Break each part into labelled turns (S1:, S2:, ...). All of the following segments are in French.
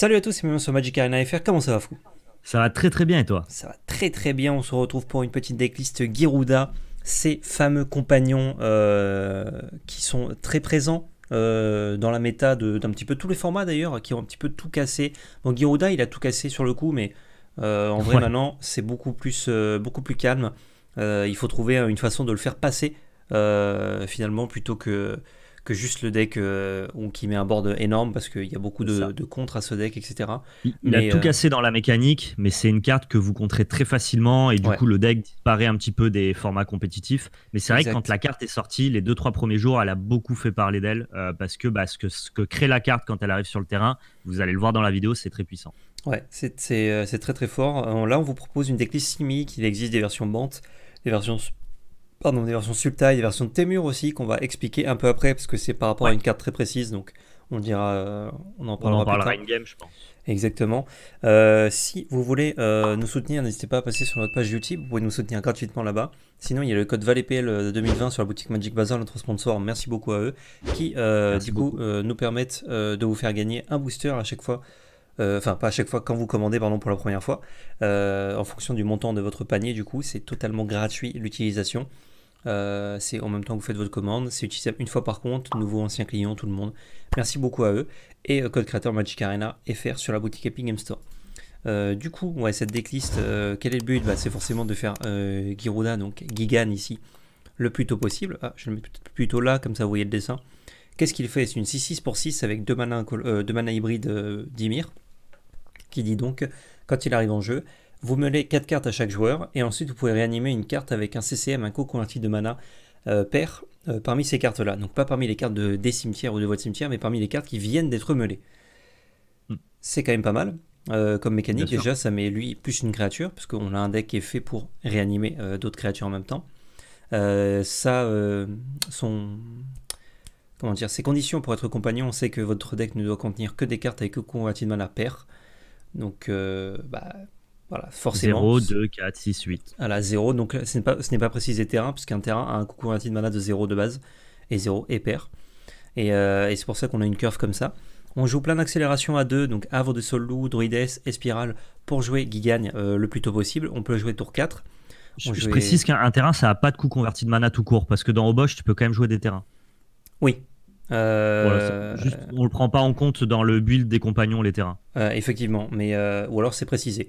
S1: Salut à tous c'est bienvenue sur Magic Arena FR, comment ça va fou
S2: Ça va très très bien et toi Ça va
S1: très très bien, on se retrouve pour une petite decklist Girouda, ces fameux compagnons euh, qui sont très présents euh, dans la méta d'un petit peu tous les formats d'ailleurs, qui ont un petit peu tout cassé. Bon, Girouda, il a tout cassé sur le coup, mais euh, en vrai maintenant, c'est beaucoup beaucoup plus calme. il faut trouver une façon de le faire passer finalement plutôt que juste le deck euh, qui met un board énorme parce qu'il y a beaucoup de, de contre à ce deck, etc. Il, a tout euh, cassé
S2: dans la mécanique, mais c'est une carte que vous contrez très facilement et du coup le deck paraît un petit peu des formats compétitifs. Mais c'est vrai que quand la carte est sortie, les deux trois premiers jours, elle a beaucoup fait parler d'elle euh, parce que, bah, ce que ce que crée la carte quand elle arrive sur le terrain, vous allez le voir dans la vidéo, c'est très puissant.
S1: Ouais, c'est très très fort. Là, on vous propose une decklist simique. Il existe des versions bantes des versions pardon, des versions Sultai, des versions de Temur aussi, qu'on va expliquer un peu après, parce que c'est par rapport à une carte très précise, donc on dira, euh, on en parlera on en parlera plus game, je pense. Exactement. Euh, si vous voulez euh, nous soutenir, n'hésitez pas à passer sur notre page YouTube. Vous pouvez nous soutenir gratuitement là-bas. Sinon, il y a le code valepl 2020 sur la boutique Magic Bazaar, notre sponsor. Merci beaucoup à eux, qui du coup nous permettent de vous faire gagner un booster à chaque fois. Enfin, pas à chaque fois quand vous commandez, pardon, pour la première fois. en fonction du montant de votre panier, du coup, c'est totalement gratuit l'utilisation. Euh, c'est en même temps que vous faites votre commande. C'est utilisable une fois par compte, nouveau, ancien client, tout le monde. Merci beaucoup à eux. Et euh, code créateur Magic Arena FR sur la boutique Epic Game Store. Euh, du coup, ouais, cette decklist, quel est le but bah, C'est forcément de faire Giruda, donc Gigan ici, le plus tôt possible. Ah, je le mets plutôt là, comme ça vous voyez le dessin. Qu'est-ce qu'il fait C'est une 6-6 pour 6 avec deux mana mana hybrides d'Imir qui dit donc, quand il arrive en jeu, vous meulez 4 cartes à chaque joueur et ensuite vous pouvez réanimer une carte avec un CCM, un co-converti de mana euh, pair euh, parmi ces cartes-là. Donc pas parmi les cartes de, des cimetières ou de votre cimetière, mais parmi les cartes qui viennent d'être meulées. Hmm. C'est quand même pas mal. Euh, comme mécanique, déjà ça met lui plus une créature, parce qu'on a un deck qui est fait pour réanimer d'autres créatures en même temps. ça, son, comment dire, ses conditions pour être compagnon, on sait que votre deck ne doit contenir que des cartes avec que converti de mana pair. Donc, bah, voilà, forcément. 0, 2, 4, 6, 8. À la 0, donc euh, ce n'est pas, ce pas précisé terrain, puisqu'un terrain a un coût de mana de 0 de base, et 0 est pair. Et, euh, et c'est pour ça qu'on a une curve comme ça. On joue plein d'accélération à 2, donc Havre de Loup, Druides, Espiral, pour jouer Gigagne Gagne euh, le plus tôt possible. On peut jouer tour 4. Je, précise
S2: qu'un terrain, ça n'a pas de coût converti de mana tout court, parce que dans Obosh, tu peux quand même jouer des terrains. Oui,
S1: euh, juste,
S2: on le prend pas en compte dans le build des compagnons, les terrains.
S1: effectivement, mais ou alors c'est précisé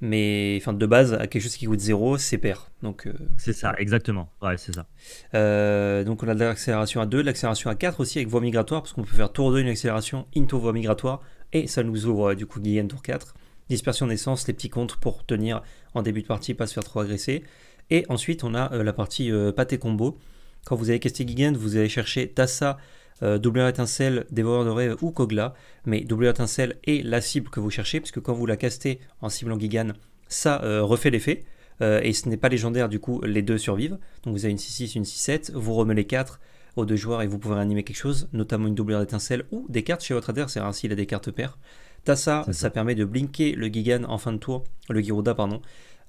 S1: mais de base à quelque chose qui coûte 0 c'est pair donc
S2: euh, c'est ça exactement ouais c'est ça
S1: euh, donc on a de l'accélération à 2 de l'accélération à 4 aussi avec voie migratoire parce qu'on peut faire tour 2 une accélération into voie migratoire et ça nous ouvre du coup Guyane tour 4 dispersion d'essence les petits comptes pour tenir en début de partie pas se faire trop agresser et ensuite on a euh, la partie pâté combo quand vous avez casté Guyane vous allez chercher Tassa euh, doubleur étincelle, dévoreur de rêve ou Kogla, mais doubleur étincelle est la cible que vous cherchez, puisque quand vous la castez en cible en gigane, ça euh, refait l'effet, euh, et ce n'est pas légendaire, du coup les deux survivent. Donc vous avez une 6-6, une 6-7, vous remuez les 4 aux deux joueurs et vous pouvez réanimer quelque chose, notamment une doubleur d'étincelle ou des cartes chez votre adversaire, ainsi s'il a des cartes paires. Tassa, ça. ça permet de blinker le Gigan en fin de tour, le Girouda, pardon,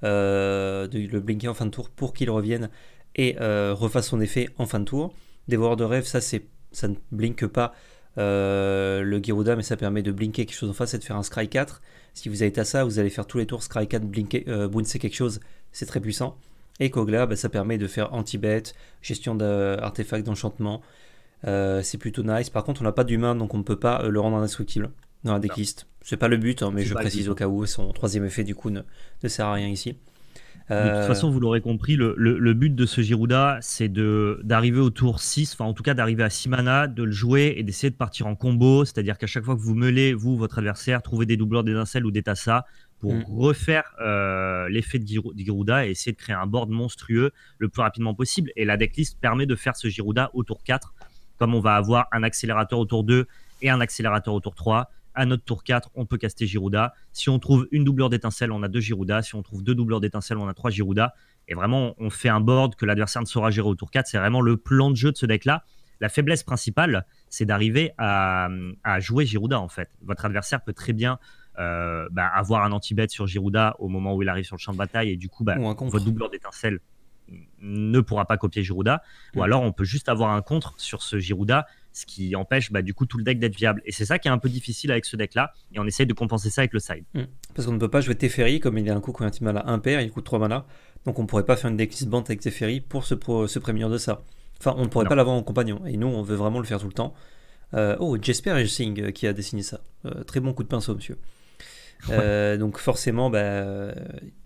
S1: de le blinker en fin de tour pour qu'il revienne et refasse son effet en fin de tour. Dévoreur de rêve, ça c'est ça ne blinke pas euh, le Geruda mais ça permet de blinker quelque chose en face et de faire un Scry 4. Si vous êtes à ça, vous allez faire tous les tours Scry 4, blinker, euh, bouncer quelque chose, c'est très puissant. Et Kogla, bah, ça permet de faire anti bet gestion d'artefacts, d'enchantement. Euh, c'est plutôt nice. Par contre, on n'a pas d'humain, donc on ne peut pas euh, le rendre indestructible dans la decklist. C'est pas le but, hein, mais je précise au hein. cas où son troisième effet du coup ne sert à rien ici. De toute euh, façon,
S2: vous l'aurez compris, le, but de ce Girouda, c'est d'arriver au tour 6, enfin en tout cas d'arriver à 6 mana, de le jouer et d'essayer de partir en combo, c'est-à-dire qu'à chaque fois que vous meulez, vous, votre adversaire, trouvez des doubleurs des incels ou des tassas pour mm. refaire euh, l'effet de Girouda et essayer de créer un board monstrueux le plus rapidement possible. Et la decklist permet de faire ce Girouda au tour 4, comme on va avoir un accélérateur au tour 2 et un accélérateur au tour 3 à notre tour 4, on peut caster Girouda. Si on trouve une doubleur d'étincelle, on a deux Girouda. Si on trouve deux doubleurs d'étincelle, on a trois Girouda. Et vraiment, on fait un board que l'adversaire ne saura gérer au tour 4. C'est vraiment le plan de jeu de ce deck-là. La faiblesse principale, c'est d'arriver à, jouer Girouda, en fait. Votre adversaire peut très bien euh, bah, avoir un anti-bet sur Girouda au moment où il arrive sur le champ de bataille. Et du coup, bah, votre doubleur d'étincelle ne pourra pas copier Girouda. Ou alors, on peut juste avoir un contre sur ce Girouda ce qui empêche bah, du coup tout le deck d'être viable. Et c'est ça qui est un peu difficile avec ce deck-là, et on essaye de compenser ça avec le side. Mm. Parce qu'on ne peut pas jouer Teferi,
S1: comme il y a un coup a un à impair, il coûte 3 mana, donc on ne pourrait pas faire une decklist bande avec Teferi pour se, prémunir de ça. Enfin, on ne pourrait pas l'avoir en compagnon, et nous on veut vraiment le faire tout le temps. Euh, oh, Jesper Helsing euh, qui a dessiné ça. Euh, très bon coup de pinceau, monsieur. donc forcément, bah,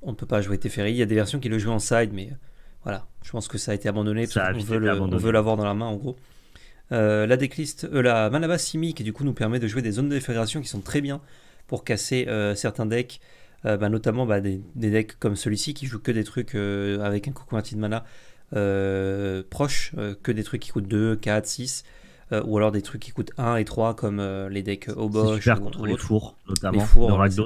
S1: on ne peut pas jouer Teferi. Il y a des versions qui le jouent en side, mais voilà, je pense que ça a été abandonné. parce qu'on veut l'avoir dans la main, en gros. Euh, la décliste, euh, la du coup nous permet de jouer des zones de déflagration qui sont très bien pour casser euh, certains decks, bah, notamment bah, des, decks comme celui-ci qui joue que des trucs avec un coucou de mana proche, que des trucs qui coûtent 2, 4, 6. ou alors des trucs qui coûtent 1 et 3 comme les decks Obosh. contre les fours, notamment.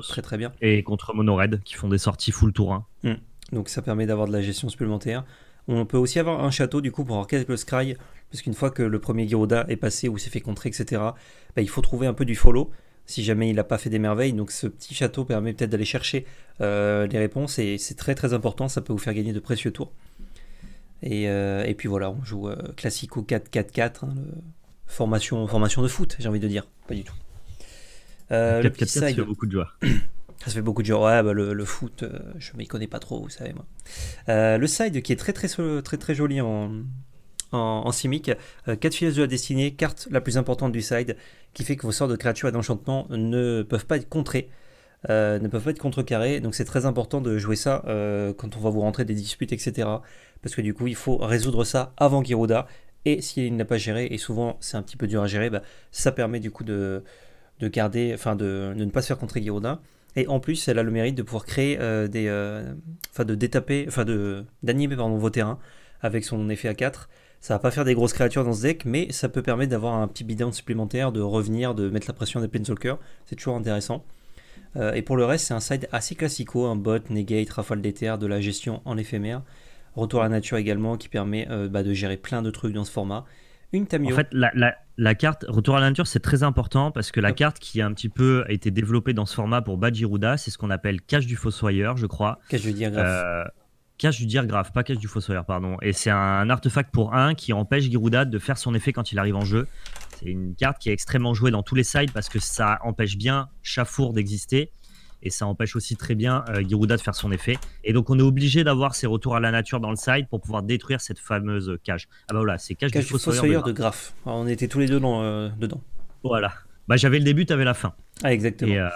S1: très très bien.
S2: Et contre Monored qui font des sorties full tour
S1: 1. Hmm. Donc ça permet d'avoir de la gestion supplémentaire. On peut aussi avoir un château du coup pour avoir quelques scry parce qu'une fois que le premier Giroda est passé ou s'est fait contrer, etc., bah, il faut trouver un peu du follow si jamais il n'a pas fait des merveilles. Donc ce petit château permet peut-être d'aller chercher euh, les réponses et c'est très très important, ça peut vous faire gagner de précieux tours. Et, euh, puis voilà, on joue euh, Classico 4-4-4, hein, formation, formation de foot, j'ai envie de dire, pas du tout. 4-4-4, euh, ça fait beaucoup de joueurs. ça fait beaucoup de joueurs. Ouais, bah, le, foot, je ne m'y connais pas trop, vous savez moi. le side qui est très très très, très joli en, en, simic, 4 fiches de la destinée, carte la plus importante du side, qui fait que vos sorts de créatures et d'enchantements ne peuvent pas être contrées euh, ne peuvent pas être contrecarrés. Donc c'est très important de jouer ça euh, quand on va vous rentrer des disputes, etc. Parce que du coup, il faut résoudre ça avant Girouda Et s'il n'a pas géré, et souvent c'est un petit peu dur à gérer, bah, ça permet du coup de, garder, enfin de, ne pas se faire contrer Giroda. Et en plus, elle a le mérite de pouvoir créer euh, des. Enfin, de détaper, enfin, d'animer pardon, vos terrains avec son effet à 4. Ça va pas faire des grosses créatures dans ce deck, mais ça peut permettre d'avoir un petit bidon supplémentaire, de revenir, de mettre la pression des Planeswalkers. C'est toujours intéressant. Euh, et pour le reste, c'est un side assez classico, un bot, negate, rafale terres, de la gestion en éphémère. Retour à la nature également, qui permet euh, bah, de gérer plein de trucs dans ce format.
S2: Une Tamio. En fait, la, carte Retour à la nature, c'est très important parce que la carte qui a un petit peu été développée dans ce format pour Badjiruda, c'est ce qu'on appelle Cache du Fossoyeur, je crois. Cache du Diagraphe. Euh, Cache du Graf, pas Cache du Fossoyeur, pardon. Et c'est un artefact pour 1 qui empêche Giruda de faire son effet quand il arrive en jeu. C'est une carte qui est extrêmement jouée dans tous les sides parce que ça empêche bien Chafour d'exister et ça empêche aussi très bien euh, de faire son effet. Et donc on est obligé d'avoir ses retours à la nature dans le side pour pouvoir détruire cette fameuse cage. Ah bah voilà, c'est cage du Fossoyeur, de
S1: Graf. on était tous les deux euh, dedans. Voilà.
S2: Bah j'avais le début, t'avais la fin. Ah exactement. Et, euh,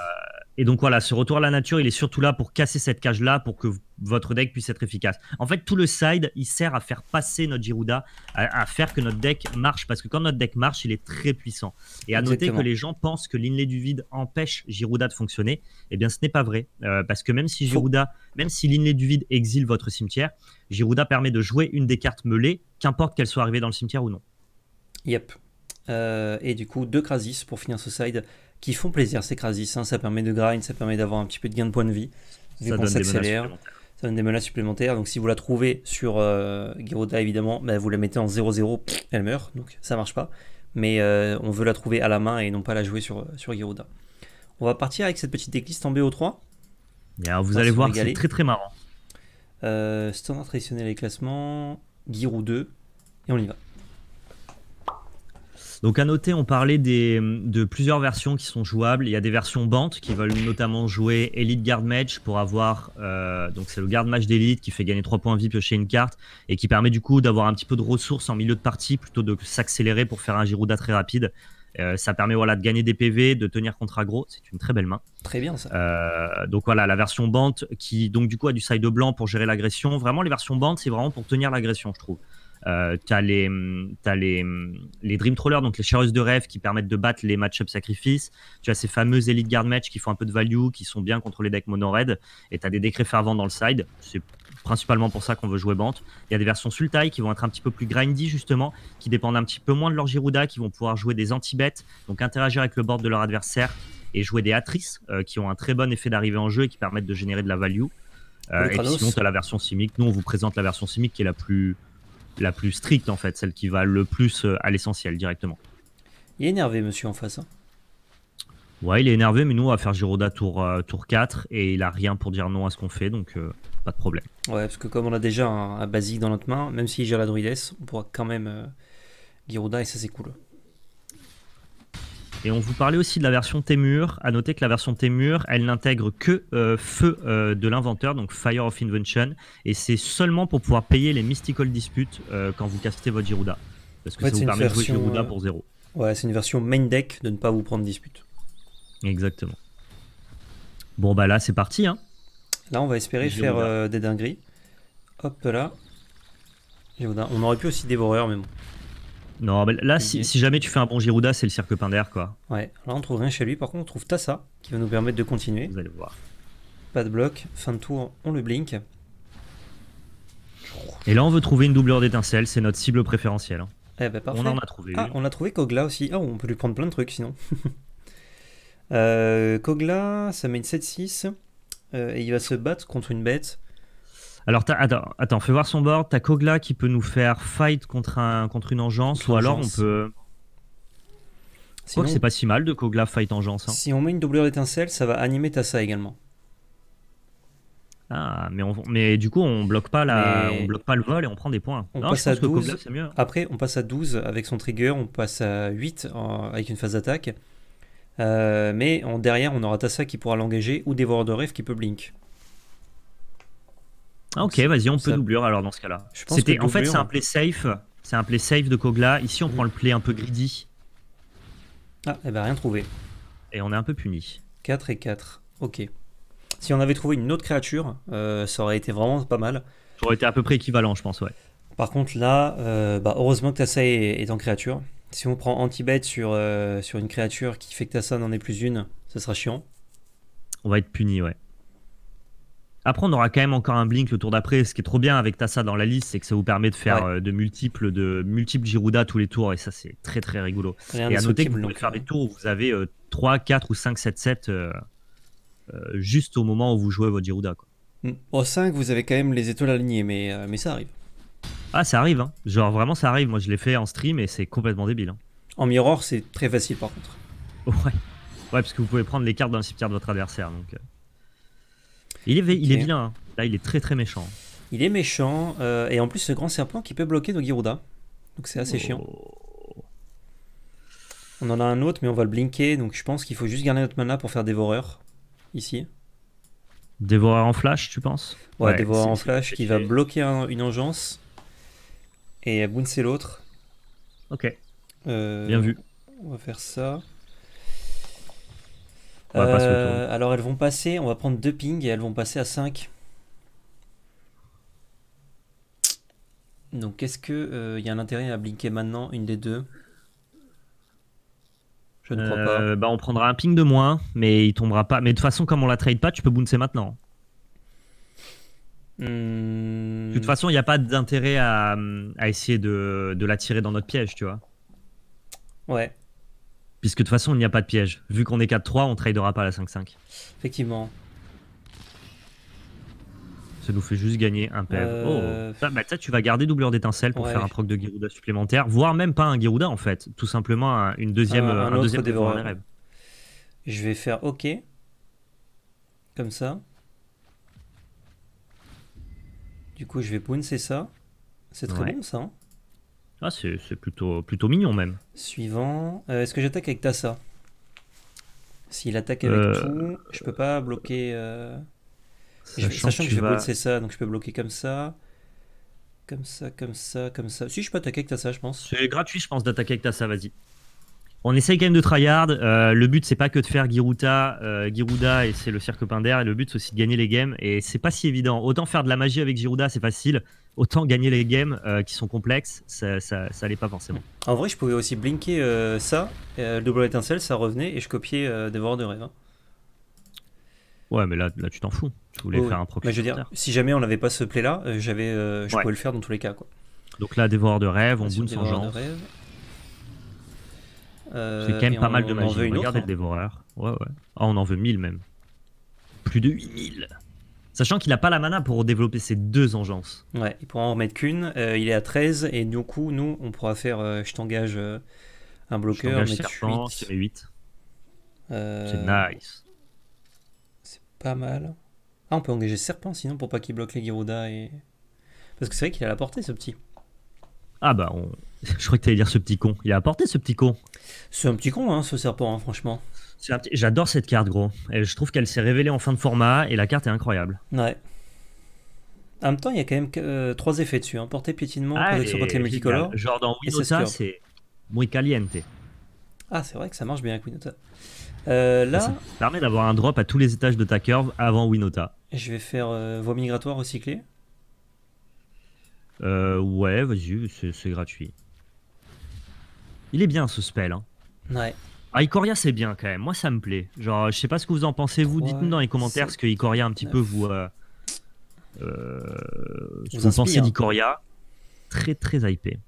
S2: et donc voilà, ce retour à la nature, il est surtout là pour casser cette cage-là, pour que votre deck puisse être efficace. En fait, tout le side, il sert à faire passer notre Girouda, à, faire que notre deck marche, parce que quand notre deck marche, il est très puissant. Et à noter que les gens pensent que l'Inlet du vide empêche Girouda de fonctionner. Eh bien, ce n'est pas vrai, euh, parce que même si Girouda, même si l'inlay du vide exile votre cimetière, Girouda permet de jouer une des cartes mêlées, qu'importe qu'elle soit arrivée dans le cimetière ou non.
S1: Yep. Euh, et du coup, deux Krasis pour finir ce side qui font plaisir, c'est hein. ça permet de grind, ça permet d'avoir un petit peu de gain de points de vie, vu qu'on s'accélère. Ça donne des menaces supplémentaires. Donc si vous la trouvez sur euh, évidemment, bah, vous la mettez en 0-0, elle meurt, donc ça marche pas. Mais euh, on veut la trouver à la main et non pas la jouer sur, euh, sur On va partir avec cette petite décliste en BO3.
S2: vous allez voir, c'est très
S1: très marrant. Euh, standard traditionnel et classement, Girou 2,
S2: et on y va. Donc à noter, on parlait de plusieurs versions qui sont jouables. Il y a des versions bantes qui veulent notamment jouer Elite Guard Match pour avoir, euh, donc c'est le Guard Match d'élite qui fait gagner 3 points de vie, piocher une carte et qui permet du coup d'avoir un petit peu de ressources en milieu de partie plutôt de s'accélérer pour faire un Girouda très rapide. Euh, ça permet voilà, de gagner des PV, de tenir contre aggro. C'est une très belle main. Très bien ça. Euh, donc voilà, la version bante qui donc du coup a du side blanc pour gérer l'agression. Vraiment, les versions bantes, c'est vraiment pour tenir l'agression, je trouve. Euh, t'as les, Dream Trawler donc les Chareuses de rêve qui permettent de battre les match-up sacrifices. Tu as ces fameuses Elite Guard Match qui font un peu de value, qui sont bien contre les decks mono-red. Et t'as des décrets fervents dans le side. C'est principalement pour ça qu'on veut jouer Bante. Il y a des versions Sultai qui vont être un petit peu plus grindy, justement, qui dépendent un petit peu moins de leur Girouda, qui vont pouvoir jouer des anti-bêtes, donc interagir avec le board de leur adversaire et jouer des Atrices euh, qui ont un très bon effet d'arrivée en jeu et qui permettent de générer de la value. Euh, et sinon, t'as la version Simic. Nous, on vous présente la version Simic qui est la plus la plus stricte en fait, celle qui va le plus euh, à l'essentiel directement.
S1: Il est énervé monsieur en face. Hein.
S2: Ouais, il est énervé, mais nous on va faire Giroda tour, euh, tour 4 et il a rien pour dire non à ce qu'on fait, donc euh, pas de problème.
S1: Ouais, parce que comme on a déjà un, basique dans notre main, même s'il gère la druidesse, on pourra quand même Giroda et ça c'est cool.
S2: Et on vous parlait aussi de la version Témur À noter que la version Témur elle n'intègre que euh, feu euh, de l'inventeur, donc Fire of Invention, et c'est seulement pour pouvoir payer les Mystical Disputes euh, quand vous castez votre Girouda. Parce que ça vous permet de jouer Girouda pour zéro.
S1: Ouais, c'est une version main deck de ne pas vous
S2: prendre dispute. Exactement. Bon, bah là, c'est parti. Hein.
S1: Là, on va espérer faire des dingueries. Hop là. On aurait pu aussi dévoreur, mais bon.
S2: Non, là, si, jamais tu fais un bon Girouda, c'est le cirque Pinder, quoi.
S1: Ouais, là, on trouve rien chez lui. Par contre, on trouve Tassa, qui va nous permettre de continuer. Vous allez voir. Pas de bloc, fin de tour, on le blink.
S2: Et là, on veut trouver une doubleur d'étincelle, c'est notre cible préférentielle. Hein. Eh ben, on en a trouvé ah,
S1: on a trouvé Kogla aussi. Ah, on peut lui prendre plein de trucs, sinon. Euh, Kogla, ça met une 7-6, euh, et il va se battre contre une bête
S2: alors, attends, attends, fais voir son board. T'as Kogla qui peut nous faire fight contre, un, contre une engeance, ou alors on peut. que c'est pas si mal de Kogla fight engeance. Hein. Si
S1: on met une doublure d'étincelle, ça va animer Tassa également.
S2: Ah, mais, on, mais du coup, on bloque pas la, on bloque pas le vol et on prend des points. On passe à 12.
S1: Après, on passe à 12 avec son trigger, on passe à 8 avec une phase d'attaque. Euh, mais derrière, on aura Tassa qui pourra l'engager ou Dévoreur de rêve qui peut blink.
S2: Ah, ok, vas-y, on peut alors dans ce cas-là. C'était, en fait, c'est un play safe. C'est un play safe de Kogla. Ici, on prend le play un peu greedy. Ah, elle eh ben, va rien
S1: trouvé. Et on est un peu puni. 4 et 4, ok. Si on avait trouvé une autre créature, euh, ça aurait été vraiment pas mal.
S2: Ça aurait été à peu près équivalent, je pense, ouais.
S1: Par contre, là, euh, bah, heureusement que Tassa est, en créature. Si on prend anti-bet sur, euh, sur une créature qui fait que Tassa n'en est plus une, ça sera chiant.
S2: On va être puni, ouais. Après, on aura quand même encore un Blink le tour d'après. Ce qui est trop bien avec Tassa dans la liste, c'est que ça vous permet de faire euh, de multiples de multiples Girouda tous les tours. Et ça, c'est très très rigolo. et à noter que vous pouvez faire des hein. tours où vous avez 3, euh, 4 ou 5, 7, 7 juste au moment où vous jouez votre Girouda. Quoi.
S1: Mm. Au 5, vous avez quand même les étoiles alignées, mais, euh, mais ça arrive.
S2: Ah, ça arrive, hein. genre vraiment ça arrive. Moi je l'ai fait en stream et c'est complètement débile. Hein.
S1: En mirror, c'est très facile par contre. Ouais.
S2: ouais, parce que vous pouvez prendre les cartes dans le cimetière de votre adversaire. Donc... Il est, il hein. Là, il est très très méchant.
S1: Il est méchant. Euh, et en plus, ce grand serpent qui peut bloquer nos Giruda. Donc c'est assez chiant. Oh. On en a un autre, mais on va le blinker. Donc je pense qu'il faut juste garder notre mana pour faire dévoreur. Ici.
S2: Dévoreur en flash, tu penses Ouais, dévoreur en flash qui va
S1: bloquer une engeance. Et Boon, c'est l'autre. Ok. Euh, bien vu. On va faire ça. Euh, alors elles vont passer, on va prendre deux pings et elles vont passer à 5. Donc est-ce que il euh, y a un intérêt à blinker maintenant une des deux Je ne crois pas.
S2: Euh, bah on prendra un ping de moins, mais il tombera pas. Mais de toute façon, comme on la trade pas, tu peux bouncer maintenant. Hmm. De toute façon, il n'y a pas d'intérêt à, essayer de, de la tirer dans notre piège, tu vois. Ouais. Puisque de toute façon, il n'y a pas de piège. Vu qu'on est 4-3, on tradera pas la 5-5. Effectivement. Ça nous fait juste gagner un PEV. Euh, oh, ah, bah, ça, tu vas garder doubleur d'étincelle pour faire un proc de Girouda supplémentaire, voire même pas un Girouda en fait. Tout simplement un, une deuxième, un, euh, deuxième
S1: Je vais faire OK. Comme ça. Du coup, je vais pouncer ça. C'est très bon ça. Hein.
S2: Ah, c'est plutôt, plutôt mignon même.
S1: Suivant. Euh, est-ce que j'attaque avec Tassa S'il attaque avec euh, tout, je peux pas bloquer. Euh, sachant, que, je vais ça, donc je peux bloquer comme ça. Comme ça, comme ça, comme ça. Si je
S2: peux attaquer avec Tassa, je pense. C'est gratuit, je pense, d'attaquer avec Tassa, vas-y. On essaye quand même de tryhard. le but, c'est pas que de faire Giruta, Giruda et c'est le cirque Pinder. Et le but, c'est aussi de gagner les games. Et c'est pas si évident. Autant faire de la magie avec girouda c'est facile autant gagner les games euh, qui sont complexes, ça, ça, allait pas forcément.
S1: En vrai, je pouvais aussi blinker euh, ça, le euh, double étincelle, ça revenait et je copiais Dévoreur de rêve.
S2: Ouais, mais là, là tu t'en fous. Tu voulais faire un proc.
S1: je si jamais on n'avait pas ce play là, j'avais, je pouvais le faire dans tous les cas. Quoi.
S2: Donc là, Dévoreur de rêve, on boune son genre.
S1: C'est quand même pas mal de magie. Regardez le hein.
S2: Dévoreur. Ouais, ouais. Ah, on en veut 1000 même. Plus de 8000. Sachant qu'il n'a pas la mana pour développer ses deux engences.
S1: Ouais, il pourra en remettre qu'une. Euh, il est à 13, et du coup, nous, on pourra faire euh, je t'engage euh, un bloqueur, je 8. C'est nice. C'est pas mal. Ah, on peut engager Serpent sinon pour pas qu'il bloque les Giroudas. et. Parce que c'est vrai qu'il a la portée ce petit.
S2: Ah bah, je crois que t'allais dire ce petit con. Il a apporté ce petit con. C'est un petit con, hein, ce serpent, hein, franchement. J'adore cette carte, gros. Et je trouve qu'elle s'est révélée en fin de format et la carte est incroyable. Ouais.
S1: En même temps, il y a quand même euh, trois effets dessus. Hein. piétinement, ah, avec les multicolore. Genre dans Winota, c'est
S2: muy caliente.
S1: Ah, c'est vrai que ça marche bien avec Winota. Euh, là, ça permet
S2: d'avoir un drop à tous les étages de ta curve avant Winota.
S1: Je vais faire euh, voie migratoire recyclée.
S2: Euh, ouais, vas-y, c'est gratuit. Il est bien ce spell. Hein. Ouais. Ah, Icoria, c'est bien quand même. Moi, ça me plaît. Genre, je sais pas ce que vous en pensez, vous. Dites-nous dans les commentaires ce que Icoria, un petit peu, vous. Euh, euh, ce vous pensez d'Icoria. Très, très hypé.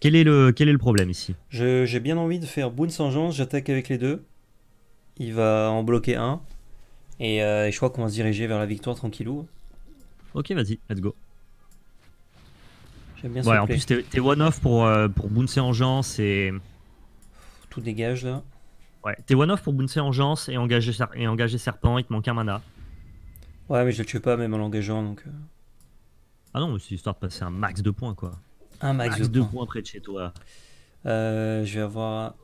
S2: Quel est le, quel est le problème ici
S1: J'ai bien envie de faire Boon Sangence. J'attaque avec les deux. Il va en bloquer un. Et, euh, et je crois qu'on va se diriger vers la
S2: victoire tranquillou. Ok, vas-y, let's go ouais, en plus, t'es one-off pour, euh, pour bouncer en gens, Tout dégage là. Ouais, t'es one-off pour bouncer en et engager, et engager Serpent, il te manque un mana. Ouais, mais je le tue pas même en l'engageant donc. Euh. Ah non, mais c'est histoire de passer un max de points quoi. Un max, de,
S1: points. près de chez toi. Euh, je vais avoir.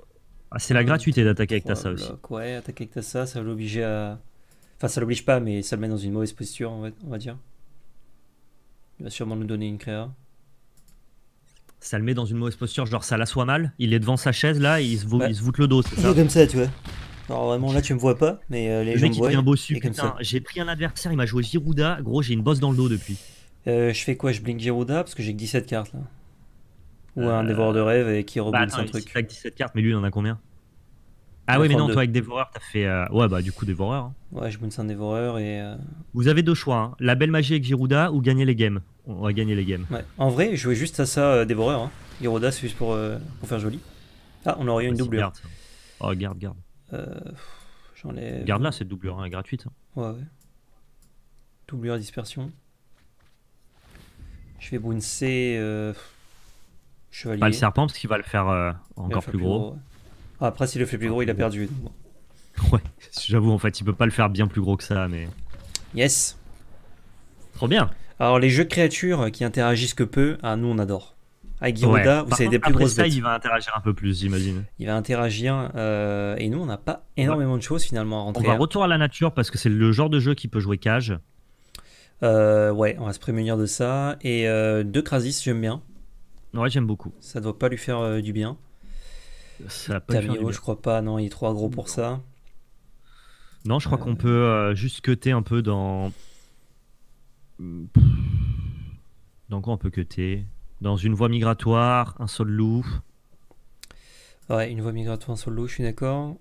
S2: Ah, c'est la gratuité d'attaquer avec Tassa aussi.
S1: Ouais, attaquer avec Tassa, ça va l'obliger à. Enfin, ça l'oblige pas, mais ça le met dans une mauvaise
S2: posture, en on va dire. Il va sûrement nous donner une créa ça le met dans une mauvaise posture, genre ça l'assoit mal, il est devant sa chaise là, et il se, voûte bah, le dos, c'est ça comme ça,
S1: tu vois. Alors vraiment là tu me vois pas,
S2: mais les gens j'ai pris un adversaire, il m'a joué Girouda, gros j'ai une bosse dans le dos depuis. Euh, je fais quoi Je blink Girouda parce que j'ai que 17 cartes là. Ou un euh, dévoreur de rêve et qui bah, rebondit bah, truc. 17 cartes, mais lui il en a combien ah oui, mais non, toi avec Dévoreur, t'as fait. Euh, ouais, bah du coup, Dévoreur. Hein.
S1: Ouais, je bounce un Dévoreur et. Euh,
S2: Vous avez deux choix hein. la belle magie avec Girouda ou gagner les games. On va gagner les games.
S1: Ouais. En vrai, je jouais juste à ça, euh, Dévoreur. Hein. Girouda, c'est juste pour, pour, faire joli. Ah, on aurait eu une doublure. Garde, oh, garde, garde. J'enlève. Garde là,
S2: cette doublure est gratuite.
S1: Ouais, ouais. Doublure dispersion. Je vais bouncer. Chevalier. Pas le serpent,
S2: parce qu'il va le faire encore plus, gros.
S1: Ah, après, s'il le fait plus gros, il a perdu.
S2: Ouais, j'avoue, en fait, il peut pas le faire bien plus gros que ça, mais.
S1: Yes. Trop bien. Alors, les jeux créatures qui interagissent que peu, ah, nous, on adore. avec Giroda, vous savez, des plus grosses ça, il va
S2: interagir un peu plus, j'imagine.
S1: Il va interagir, euh, et nous, on n'a pas énormément de choses finalement à rentrer. On va hein.
S2: retour à la nature parce que c'est le genre de jeu qui peut jouer cage.
S1: Euh, ouais, on va se prémunir de ça. Et euh, deux Krasis, j'aime bien. Ouais, j'aime beaucoup. Ça doit pas lui faire euh, du bien. Ça je crois pas, non, il est trop gros pour ça.
S2: Non, je crois qu'on euh. peut euh, juste cuter un peu dans. Dans quoi on peut cuter Dans une voie migratoire, un sol loup.
S1: Ouais, une voie migratoire, un sol loup, je suis d'accord.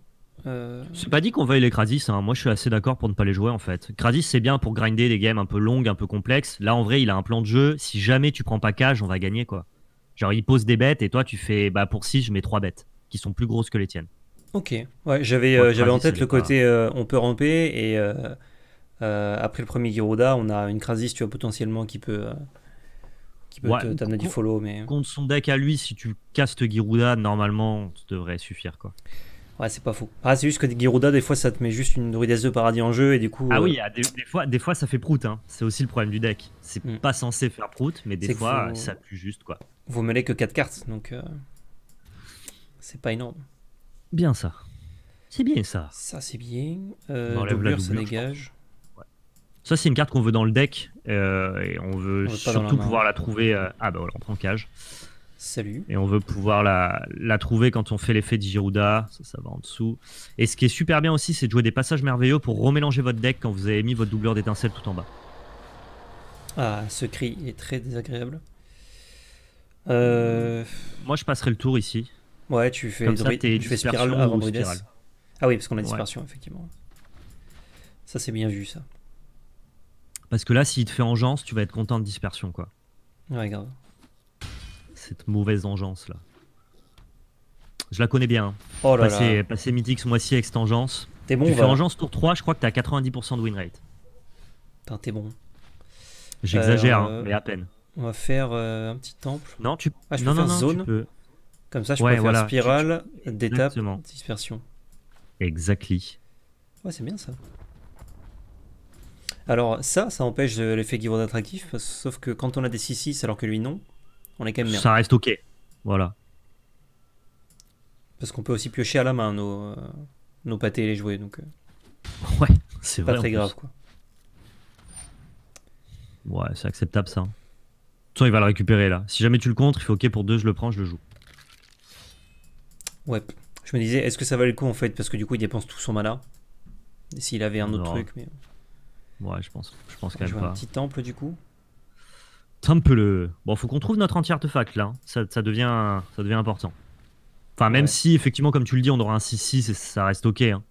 S2: Euh, c'est pas dit qu'on veuille les Krasis, hein. moi je suis assez d'accord pour ne pas les jouer en fait. Krasis c'est bien pour grinder des games un peu longues, un peu complexes. Là en vrai il a un plan de jeu, si jamais tu prends pas cage on va gagner quoi. Genre il pose des bêtes et toi tu fais bah pour 6 je mets 3 bêtes qui sont plus grosses que les tiennes.
S1: Ok, ouais, j'avais euh, j'avais en tête le côté hein. euh, on peut ramper et euh, après le premier Girouda, on a une Krasis, tu vois, potentiellement qui peut qui peut t'amener du follow. Mais...
S2: Contre son deck à lui, si tu castes Girouda, normalement, ça devrait suffire. quoi. Ouais, c'est
S1: pas faux. Ah, c'est juste que des Girouda, des fois, ça te met juste une druidesse de paradis en jeu et du coup. Ah oui,
S2: ah, des, fois, des fois, ça fait prout. Hein. C'est aussi le problème du deck. C'est mm. pas censé faire prout, mais des fois, ça plus juste. quoi.
S1: Vous mêlez que quatre cartes, donc. C'est pas énorme.
S2: Bien ça. C'est bien ça.
S1: Ça, c'est bien. Euh, doublure, ça dégage.
S2: Ça, c'est une carte qu'on veut dans le deck. Euh, et on veut, surtout pouvoir la trouver. Euh, ah, bah on prend cage. Salut. Et on veut pouvoir la, trouver quand on fait l'effet de Girouda. Ça, va en dessous. Et ce qui est super bien aussi, c'est de jouer des passages merveilleux pour remélanger votre deck quand vous avez mis votre doubleur d'étincelle tout en bas.
S1: Ah, ce cri, est très désagréable.
S2: Euh, Moi, je passerai le tour ici. Ouais, tu fais, Comme fais spirale Ah oui, parce qu'on a dispersion,
S1: effectivement. Ça, c'est bien vu, ça.
S2: Parce que là, s'il te fait engeance, tu vas être content de dispersion, quoi. Ouais, grave. Cette mauvaise engeance, là. Je la connais bien. Hein. Oh là passé, là. Passé mythique ce mois-ci avec cette engeance. T'es bon, Tu fais engeance tour 3, je crois que t'as 90% de win rate. Putain, t'es bon.
S1: J'exagère, hein, euh, mais à peine. On va faire euh, un petit temple. Non, tu ah, peux non, non, zone. Tu peux... Comme ça, je peux faire spirale, d'étape, dispersion.
S2: Exactly.
S1: Ouais, c'est bien ça. Alors ça, ça empêche euh, l'effet Givre d'attractif, sauf que quand on a des 6-6 alors que lui non, on est quand même merde. Ça
S2: reste ok, voilà.
S1: Parce qu'on peut aussi piocher à la main nos, euh, nos pâtés et les jouer, donc... Euh, ouais, c'est Pas très grave, quoi.
S2: Ouais, c'est acceptable, ça. De toute façon, il va le récupérer, là. Si jamais tu le contres, il faut ok pour deux, je le prends, je le joue.
S1: Ouais. Je me disais, est-ce que ça valait le coup en fait Parce que du coup, il dépense tout son mana. S'il avait un autre truc, mais.
S2: Ouais, je pense. Je pense quand même un petit
S1: temple du coup.
S2: Temple. Bon, faut qu'on trouve notre anti-artefact là. Hein. Ça, ça, devient, ça devient important. Enfin, même si effectivement, comme tu le dis, on aura un 6-6 ça reste ok. Hein.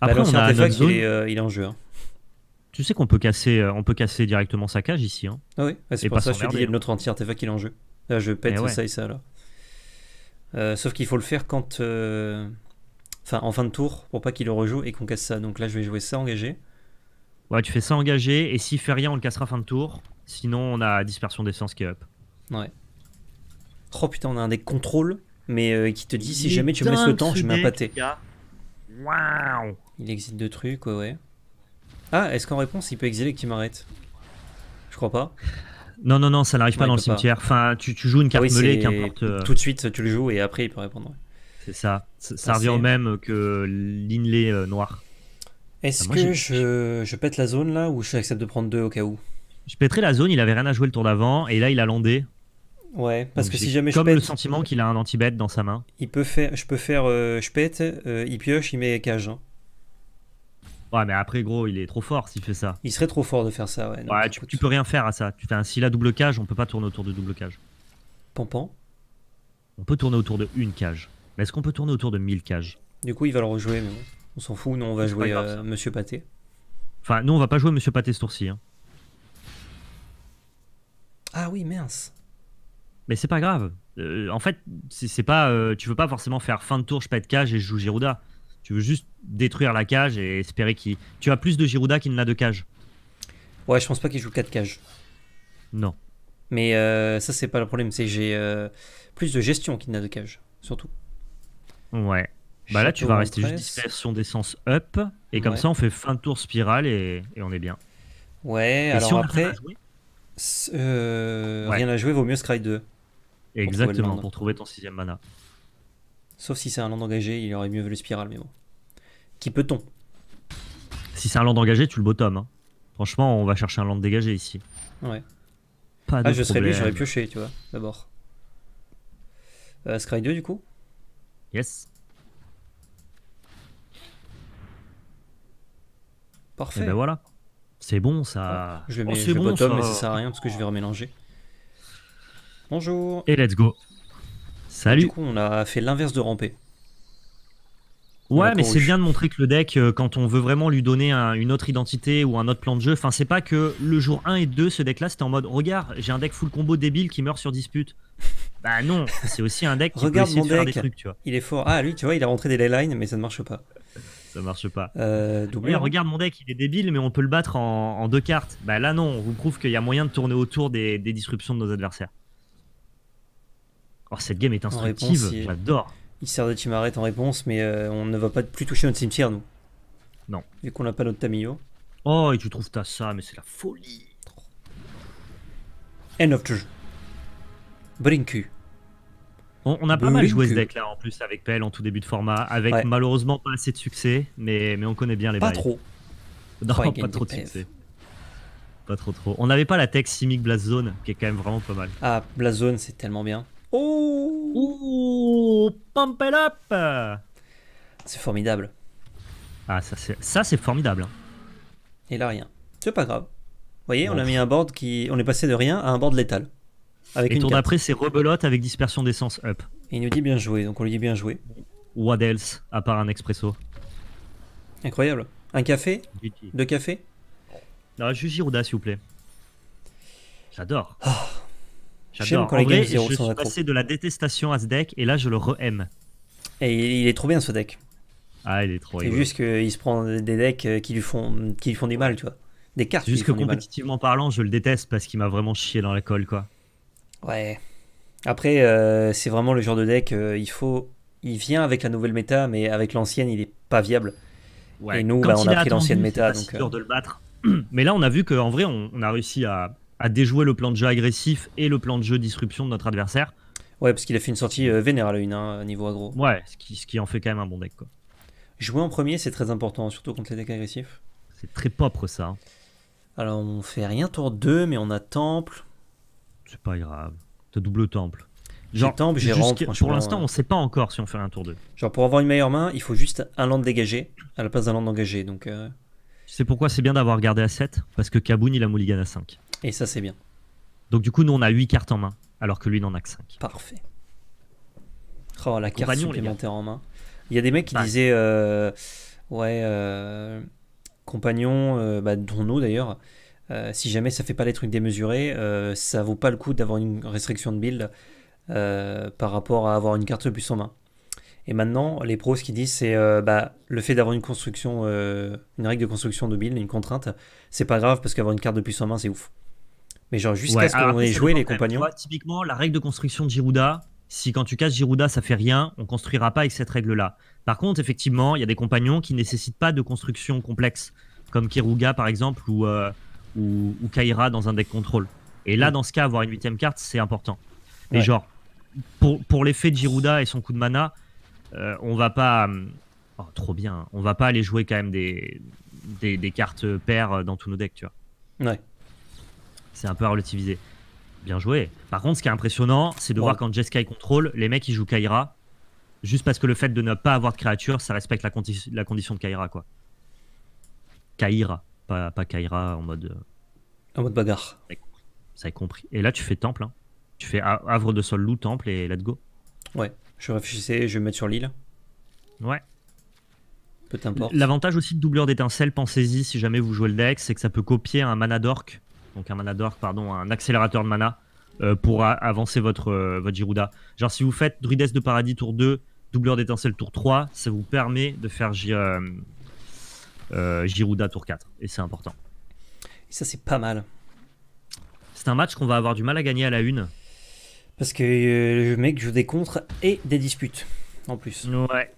S2: Bah, Après, on a notre zone.
S1: Euh, il, est, en jeu. Hein.
S2: Tu sais qu'on peut casser, euh, on peut casser directement sa cage ici. ah oui, c'est pour ça que je dis notre
S1: anti-artefact il est en jeu. Là, je pète ça eh et ça, là. Euh, sauf qu'il faut le faire quand. Euh, enfin, en fin de tour, pour pas qu'il le rejoue et qu'on casse ça. Donc
S2: là, je vais jouer ça engagé. Ouais, tu fais ça engagé, et s'il fait rien, on le cassera fin de tour. Sinon, on a dispersion d'essence qui est up. Ouais. Oh putain, on a un deck contrôle, mais euh, qui te dit si jamais tu me laisses le temps, je mets un pâté.
S1: Il existe deux trucs, ouais, ouais. Ah, est-ce qu'en réponse, il peut exiler qui m'arrête Je crois pas.
S2: Non, non, non, ça n'arrive pas dans le cimetière. Enfin, tu, joues une carte oui, mêlée, qu'importe. Euh, tout de
S1: suite, tu le joues et après, il peut répondre.
S2: C'est ça. Ça, ah, revient au même que l'inlay euh, noir.
S1: Est-ce ah, que je, pète la zone là ou je accepte de prendre deux au cas où
S2: Je pèterai la zone, il avait rien à jouer le tour d'avant et là, il a landé. Ouais, parce que si jamais comme je pète, le sentiment qu'il a un anti-bet dans sa main.
S1: Il peut faire, je peux faire, euh, je pète, il pioche, il met cage. Hein.
S2: Ouais, mais après, gros, il est trop fort s'il fait ça. Il serait trop fort de faire ça, ouais. ouais tu, peux rien faire à ça. Tu fais un la double cage, on peut pas tourner autour de double cage. Pampan On peut tourner autour de une cage. Mais est-ce qu'on peut tourner autour de 1000 cages
S1: Du coup, il va le rejouer, mais on s'en fout. non on va jouer euh,
S2: Monsieur Pâté. Enfin, nous, on va pas jouer Monsieur Pâté ce tour-ci. Hein. Ah oui, mince. Mais c'est pas grave. Euh, en fait, c'est pas, euh, tu veux pas forcément faire fin de tour, je pète cage et je joue Girouda. Tu veux juste détruire la cage et espérer qu'il. Tu as plus de Girouda qu'il n'a de cage. Ouais, je pense pas qu'il joue 4 cages. Non.
S1: Mais euh, ça, c'est pas le problème. C'est j'ai euh, plus de gestion qu'il n'a de cage, surtout.
S2: Ouais. Bah là, tu vas rester juste dispersion d'essence up. Et comme ça, on fait fin de tour spirale et, on est bien. Ouais, alors après.
S1: Euh, rien à jouer,
S2: vaut mieux Scry 2. Exactement, pour trouver, ton sixième mana.
S1: Sauf si c'est un land engagé, il aurait mieux vu le mais bon
S2: qui peut-on Si c'est un land engagé, tu le bottom. Hein. Franchement, on va chercher un land dégagé ici. Ouais. Pas ah, de ah, je serais lui, j'aurais
S1: pioché, tu vois, d'abord. Euh, Scry 2, du coup Yes. Parfait. Et eh ben voilà.
S2: C'est bon, ça. Je vais le oh, bottom, mais ça sert
S1: à rien parce que je vais remélanger. Bonjour.
S2: Et let's go. Bah, Salut. Du coup, on
S1: a fait l'inverse de ramper.
S2: Ouais, mais c'est bien de montrer que le deck, euh, quand on veut vraiment lui donner une autre identité ou un autre plan de jeu, enfin, c'est pas que le jour 1 et 2, ce deck-là, c'était en mode regarde, j'ai un deck full combo débile qui meurt sur dispute. Bah non, c'est aussi un deck qui regarde peut mon de Faire des trucs, Il est fort. Ah, lui, tu vois, il a rentré des lines, mais ça ne marche pas. Ça marche pas. Euh, regarde mon deck, il est débile, mais on peut le battre en, deux cartes. Bah là, non, on vous prouve qu'il y a moyen de tourner autour des, des disruptions de nos adversaires. Oh, cette game est instructive, j'adore.
S1: Il sert de Timaret en réponse, mais euh, on ne va pas plus toucher notre cimetière, nous. Non. Et qu'on n'a pas notre tamillo Oh, et tu trouves ta ça, mais c'est la folie. End of jeu. Brinku. On, on, a pas mal joué ce deck
S2: là en plus avec Pell en tout début de format, avec malheureusement pas assez de succès, mais, mais on connaît bien les Pas trop. pas trop de succès. Pas trop trop. On n'avait pas la tech Simic Blast Zone qui est quand même vraiment pas mal. Ah, Blast Zone c'est tellement bien.
S1: Oh Ouh Pump it up C'est formidable.
S2: Ah, ça c'est formidable. Hein.
S1: Et là, rien. C'est pas grave. Vous voyez, on a mis
S2: un board qui. On est passé de rien à un board létal. Avec Et tour d'après, c'est rebelote avec dispersion d'essence up. il nous dit bien joué, donc on lui dit bien joué. What else, à part un expresso
S1: Incroyable. Un café Deux cafés
S2: Non, ah, juste Girouda, s'il vous plaît. J'adore. Oh
S1: je suis passé
S2: de la détestation à ce deck et là je le re-aime.
S1: Et il est trop bien ce deck. Ah, il est trop C'est juste
S2: qu'il se prend des decks euh, qui lui font, qui lui font du mal, tu vois. Des cartes. Juste que compétitivement parlant, je le déteste parce qu'il m'a vraiment chié dans la colle, quoi.
S1: Ouais. Après, euh, c'est vraiment le genre de deck, euh, il faut. Il vient avec la nouvelle méta, mais avec l'ancienne, il est pas viable. Ouais. Et nous, bah, on a pris l'ancienne méta. C'est dur de
S2: le battre. Mais là, on a vu qu'en vrai, on, a réussi à, à déjouer le plan de jeu agressif et le plan de jeu disruption de notre adversaire. Ouais, parce qu'il a fait une sortie euh, vénère à une, hein, niveau agro. Ouais, ce qui, en fait quand même un bon deck. Quoi.
S1: Jouer en premier, c'est très important, surtout contre les decks agressifs.
S2: C'est très propre ça. Hein.
S1: Alors on fait rien tour 2, mais on a temple.
S2: C'est pas grave. T'as double temple. Genre, temple, pour l'instant, euh. on sait pas encore si on fait un tour 2.
S1: Genre pour avoir une meilleure main, il faut juste un land dégagé à la place d'un land engagé. Donc,
S2: C'est euh. pourquoi c'est bien d'avoir gardé à 7 Parce que Kaboun il a mulligan à 5. Et ça, c'est bien. Donc, du coup, nous, on a 8 cartes en main, alors que lui, n'en a que 5. Parfait.
S1: Oh, la carte supplémentaire en main. Il y a des mecs qui disaient euh, Ouais, euh, compagnons, compagnon, euh, bah, dont nous d'ailleurs, si jamais ça fait pas les trucs démesurés, ça vaut pas le coup d'avoir une restriction de build par rapport à avoir une carte de plus en main. Et maintenant, les pros, ce qu'ils disent, c'est bah, le fait d'avoir une construction, une règle de construction de build, une contrainte, c'est pas grave parce qu'avoir une carte de puissance en main, c'est ouf. Mais genre jusqu'à ce qu'on ait joué les compagnons.
S2: typiquement, la règle de construction de Girouda, si quand tu casses Girouda, ça fait rien, on construira pas avec cette règle-là. Par contre, effectivement, il y a des compagnons qui nécessitent pas de construction complexe, comme Kiruga par exemple ou, euh, ou, Kaira dans un deck contrôle. Et là, mm. dans ce cas, avoir une huitième carte, c'est important. Mais genre, pour, pour l'effet de Girouda et son coup de mana, euh, on va pas. Oh, trop bien. Hein. On va pas aller jouer quand même des, des, des cartes paires euh, dans tous nos decks, tu vois. Ouais c'est un peu à relativiser. Bien joué. Par contre, ce qui est impressionnant, c'est de voir quand Jeskai contrôle, les mecs ils jouent Kaira, juste parce que le fait de ne pas avoir de créature, ça respecte la, condition de Kaira, quoi. Kaira, pas, pas Kaira en mode. Euh, en mode bagarre. Ça est compris. Et là, tu fais temple. Hein. Tu fais havre de sol, loup, temple et let's go. Ouais, je réfléchissais, je vais me mettre sur l'île. Ouais. Peu importe. L'avantage aussi de doubleur d'étincelle, pensez-y si jamais vous jouez le deck, c'est que ça peut copier un mana d'orque donc un mana d'or, pardon, un accélérateur de mana euh, pour avancer votre, euh, votre Girouda. Genre si vous faites Druidesse de Paradis tour 2, Doubleur d'étincelle tour 3, ça vous permet de faire euh, Girouda tour 4, et c'est important. Et ça c'est pas mal. C'est un match qu'on va avoir du mal à gagner à la une. Parce que le mec joue des contres et des disputes, en plus. Ouais.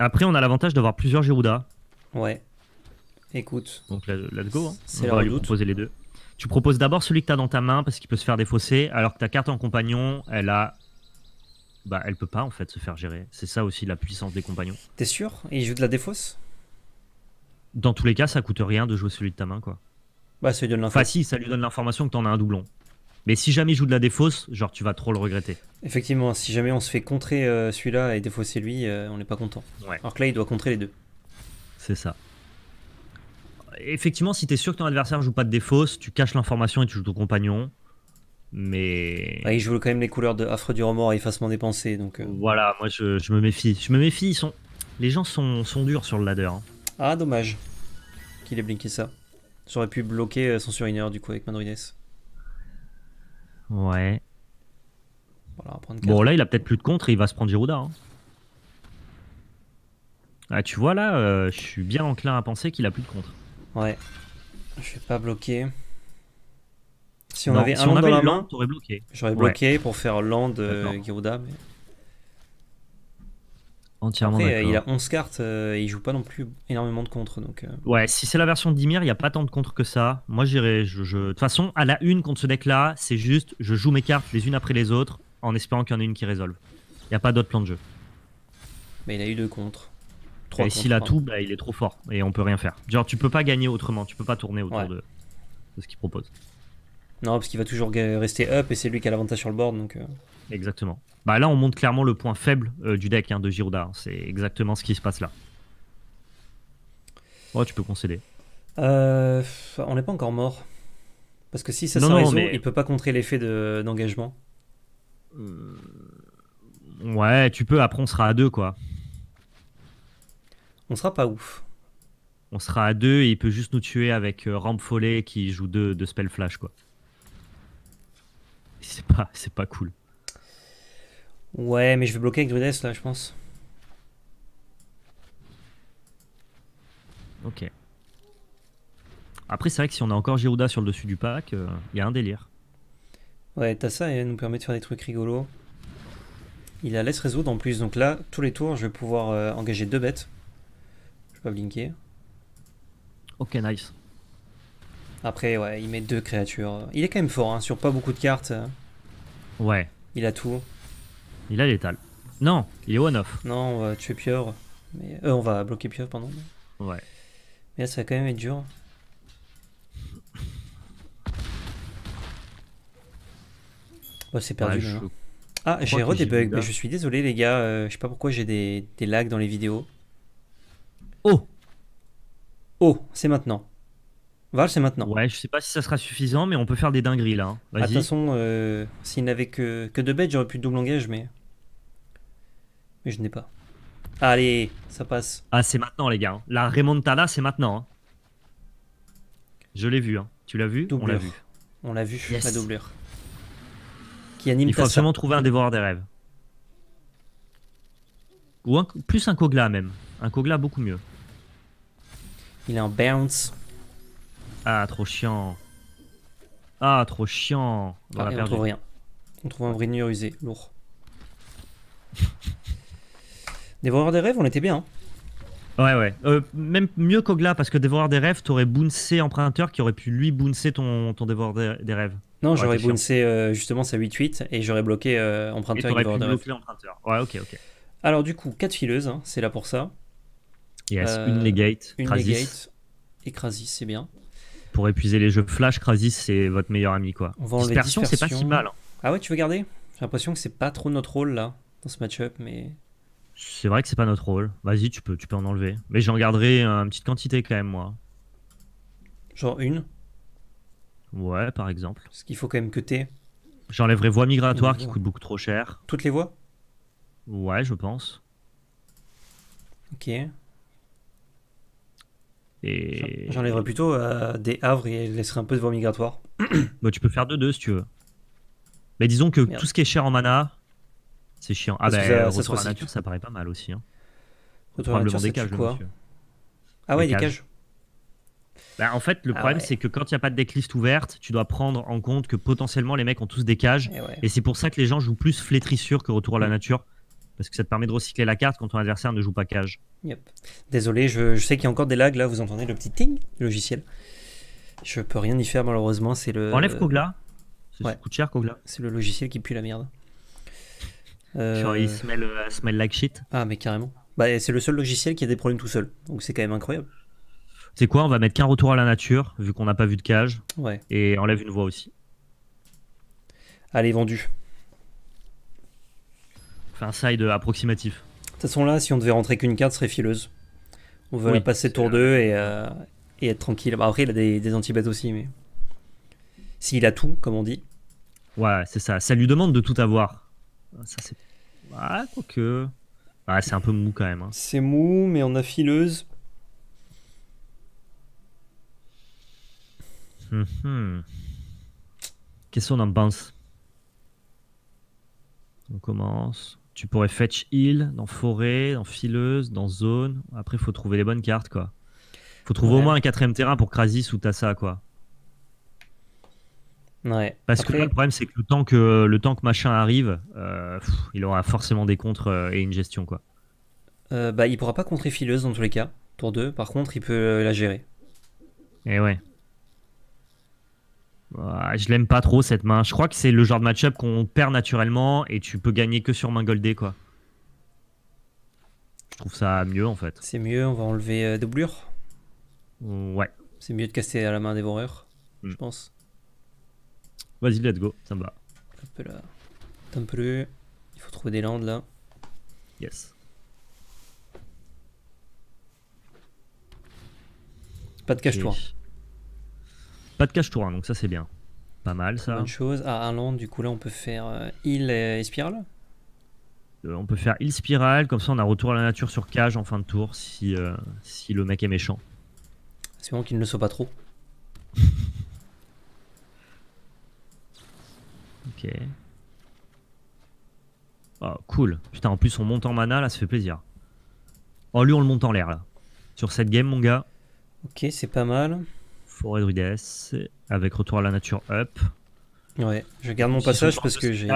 S2: Après, on a l'avantage d'avoir plusieurs Girouda. Ouais. Écoute. Donc, let's go. Hein. On va lui les deux. Tu proposes d'abord celui que tu as dans ta main parce qu'il peut se faire défausser, alors que ta carte en compagnon, elle a. Bah, elle peut pas en fait se faire gérer. C'est ça aussi la puissance des compagnons. T'es sûr Et il joue de la défausse Dans tous les cas, ça coûte rien de jouer celui de ta main, quoi. Bah, ça lui donne l'information. si, ça lui donne l'information que t'en as un doublon. Mais si jamais il joue de la défausse, genre tu vas trop le regretter.
S1: Effectivement, si jamais on se fait contrer euh, celui-là et défausser lui, euh, on n'est pas content. Ouais. Alors que là, il doit contrer les deux.
S2: C'est ça effectivement, si t'es sûr que ton adversaire joue pas de défausse, tu caches l'information et tu joues ton compagnon.
S1: Mais. Ah, il joue quand même les couleurs de Affreux du Remords et Effacement des Pensées. Donc, euh. Voilà, moi
S2: je, me méfie. Je me méfie, ils sont... les gens sont, sont durs sur le ladder. Hein.
S1: Ah, dommage qu'il ait blinké ça. J'aurais pu bloquer euh, son surineur du coup avec Mandrides.
S2: Ouais. bon, là, il a peut-être plus de contre et il va se prendre Giroudard hein. Ah, tu vois, là, euh, je suis bien enclin à penser qu'il a plus de contre. Ouais. Je vais pas bloquer. Si on avait un land, la bloqué. J'aurais bloqué
S1: pour faire land euh, Mais...
S2: Entièrement Après, il a
S1: 11 cartes et euh, il joue pas non plus énormément de contre. Donc, euh.
S2: Ouais, si c'est la version d'Imir, il n'y a pas tant de contre que ça. Moi, j'irai. De toute façon, à la une contre ce deck-là, c'est juste je joue mes cartes les unes après les autres en espérant qu'il y en ait une qui résolve. Il n'y a pas d'autre plan de jeu.
S1: Mais il a eu deux contre et s'il a tout,
S2: bah, il est trop fort et on peut rien faire. Genre, tu peux pas gagner autrement, tu peux pas tourner autour de, ce qu'il propose.
S1: Non, parce qu'il va toujours rester up et c'est lui qui a l'avantage sur le board. Donc, euh.
S2: Exactement. Bah, là, on montre clairement le point faible euh, du deck hein, de Giroudard. C'est exactement ce qui se passe là. Oh, tu peux concéder.
S1: Euh, on n'est pas encore mort. Parce que si ça se il peut pas contrer l'effet d'engagement.
S2: Ouais, tu peux. Après, on sera à deux, quoi on sera pas ouf. On sera à deux et il peut juste nous tuer avec euh, Follet qui joue deux, de spells flash, quoi. C'est pas, c'est pas cool.
S1: Ouais, mais je vais bloquer avec Druidess là,
S2: je pense. Ok. Après, c'est vrai que si on a encore Girouda sur le dessus du pack, il euh, y a un délire.
S1: Ouais, t'as ça et elle nous permet de faire des trucs rigolos. Il a laisse résoudre en plus, donc là, tous les tours, je vais pouvoir euh, engager deux bêtes. Je peux blinker. Ok, nice. Après, ouais, il met deux créatures. Il est quand même fort, hein, sur pas beaucoup de cartes. Ouais. Il a tout.
S2: Il a l'étal. Non, il est one-off.
S1: Non, on va tuer Mais... Euh, on va bloquer Pieuvre, pendant. Ouais. Mais ça va quand même être dur. Oh, c'est perdu. Hein. Ah, j'ai redébug, je suis désolé, les gars. Euh, je sais pas pourquoi j'ai des... des lags dans les vidéos.
S2: Oh Oh, c'est maintenant. Val, c'est maintenant. Ouais, je sais pas si ça sera suffisant, mais on peut faire des dingueries là. Hein. Ah, de toute façon, euh, s'il n'avait que, que deux bêtes, j'aurais pu double engage, mais. Mais je n'ai pas. Allez, ça passe. Ah, c'est maintenant, les gars. Hein. La remontada, c'est maintenant. Hein. Je l'ai vu. Hein. Tu l'as vu On l'a vu.
S1: On l'a vu, la doublure. Qui anime Il faut absolument
S2: trouver un dévoreur des rêves. Ou plus un Kogla, même. Un Kogla, beaucoup mieux. Il est en bounce. Ah, trop chiant. Ah, trop chiant. On, trouve rien.
S1: On trouve un usé, lourd.
S2: Dévoreur des rêves, on était bien. Hein. Ouais, ouais. Euh, même mieux qu'Ogla, parce que Dévoreur des rêves, t'aurais bouncé Emprunteur qui aurait pu lui bouncer ton, ton Dévoreur des, rêves. Non, j'aurais bouncé
S1: euh, justement sa 8-8 et j'aurais bloqué euh, Emprunteur et, et Dévoreur des rêves. Ouais, ok, ok. Alors, du coup, 4 fileuses, hein, c'est là pour ça. Yes, euh, une Legate. Une Krasis. et Krasis, c'est bien.
S2: Pour épuiser les jeux Flash, Krasis, c'est votre meilleur ami. quoi. On dispersion, c'est pas si mal. Hein.
S1: Ah ouais, tu veux garder J'ai l'impression que c'est pas trop notre rôle là, dans ce match-up, mais.
S2: C'est vrai que c'est pas notre rôle. Vas-y, tu peux, tu peux en enlever. Mais j'en garderai une petite quantité quand même, moi. Genre une Ouais, par exemple. Parce qu'il faut quand même que t'aies. J'enlèverai voie migratoire qui coûte beaucoup trop cher. Toutes les voies Ouais, je pense.
S1: Ok. Et... J'enlèverais plutôt euh, des havres et je laisserais un peu de voie migratoire.
S2: bah, tu peux faire 2 deux si tu veux. Mais disons que tout ce qui est cher en mana, c'est chiant. Ah, bah, retour à la nature, ça paraît pas mal aussi. Hein. Retour à la nature, des cages, quoi Ah ouais, des, cages. Bah, en fait, le ah problème, c'est que quand il n'y a pas de decklist ouverte, tu dois prendre en compte que potentiellement les mecs ont tous des cages. Et, eh et c'est pour ça que les gens jouent plus flétrissure que retour à la mm. nature parce que ça te permet de recycler la carte quand ton adversaire ne joue pas cage.
S1: Désolé, je, sais qu'il y a encore des lags là, vous entendez le petit ting du logiciel. Je peux rien y faire malheureusement, c'est le. Enlève Kogla. C'est cher Kogla. C'est le logiciel qui pue la merde. il euh, smell, met euh, smell like shit. Ah mais carrément. Bah, c'est le seul logiciel qui a des problèmes tout seul, donc c'est quand même incroyable.
S2: C'est quoi On va mettre qu'un retour à la nature, vu qu'on n'a pas vu de cage. Ouais. Et enlève une voix aussi. Allez, vendu un side approximatif. De
S1: toute façon, là, si on devait rentrer qu'une carte, ce serait fileuse. On veut passer tour 2 euh, et, être tranquille. Bah, après, il a des, des aussi, mais. S'il a tout, comme on dit.
S2: Ouais, c'est ça. Ça lui demande de tout avoir. Ça, c'est. Ouais, quoique. c'est un peu mou quand même. Hein. C'est mou, mais on a fileuse. Mhm. Qu'est-ce qu'on en pense On commence tu pourrais fetch heal dans forêt, dans fileuse, dans zone. Après, il faut trouver les bonnes cartes, quoi. Faut trouver au moins un quatrième terrain pour Krasis ou Tassa, quoi. Ouais. Parce que le problème, c'est que le temps euh, que le temps que machin arrive, euh, il aura forcément des contres euh, et une gestion, quoi.
S1: bah, il pourra pas contrer fileuse dans tous les cas, tour 2. Par contre, il peut la gérer.
S2: Et eh ouais je l'aime pas trop cette main. Je crois que c'est le genre de match-up qu'on perd naturellement et tu peux gagner que sur main goldée quoi. Je trouve ça mieux en fait.
S1: C'est mieux, on va enlever euh, doublure. Ouais. C'est mieux de casser à la main dévoreur, mm. je pense.
S2: Vas-y, let's go, ça me va.
S1: Hop là. plus. Il faut trouver des landes là. Yes.
S2: Pas de cache-toi. Pas de cache tour, 1 donc ça c'est bien. Pas mal ça. Bonne chose.
S1: À long du coup là on peut faire il euh, et spirale
S2: euh, On peut faire il spirale, comme ça on a retour à la nature sur cage en fin de tour si, euh, si le mec est méchant. C'est bon qu'il ne le soit pas trop. ok. Oh, cool. Putain, en plus on monte en mana là, ça fait plaisir. Oh, lui on le monte en l'air là. Sur cette game, mon gars. Ok, c'est pas mal forêt avec retour à la nature up. Ouais,
S1: je garde mon passage parce que j'ai.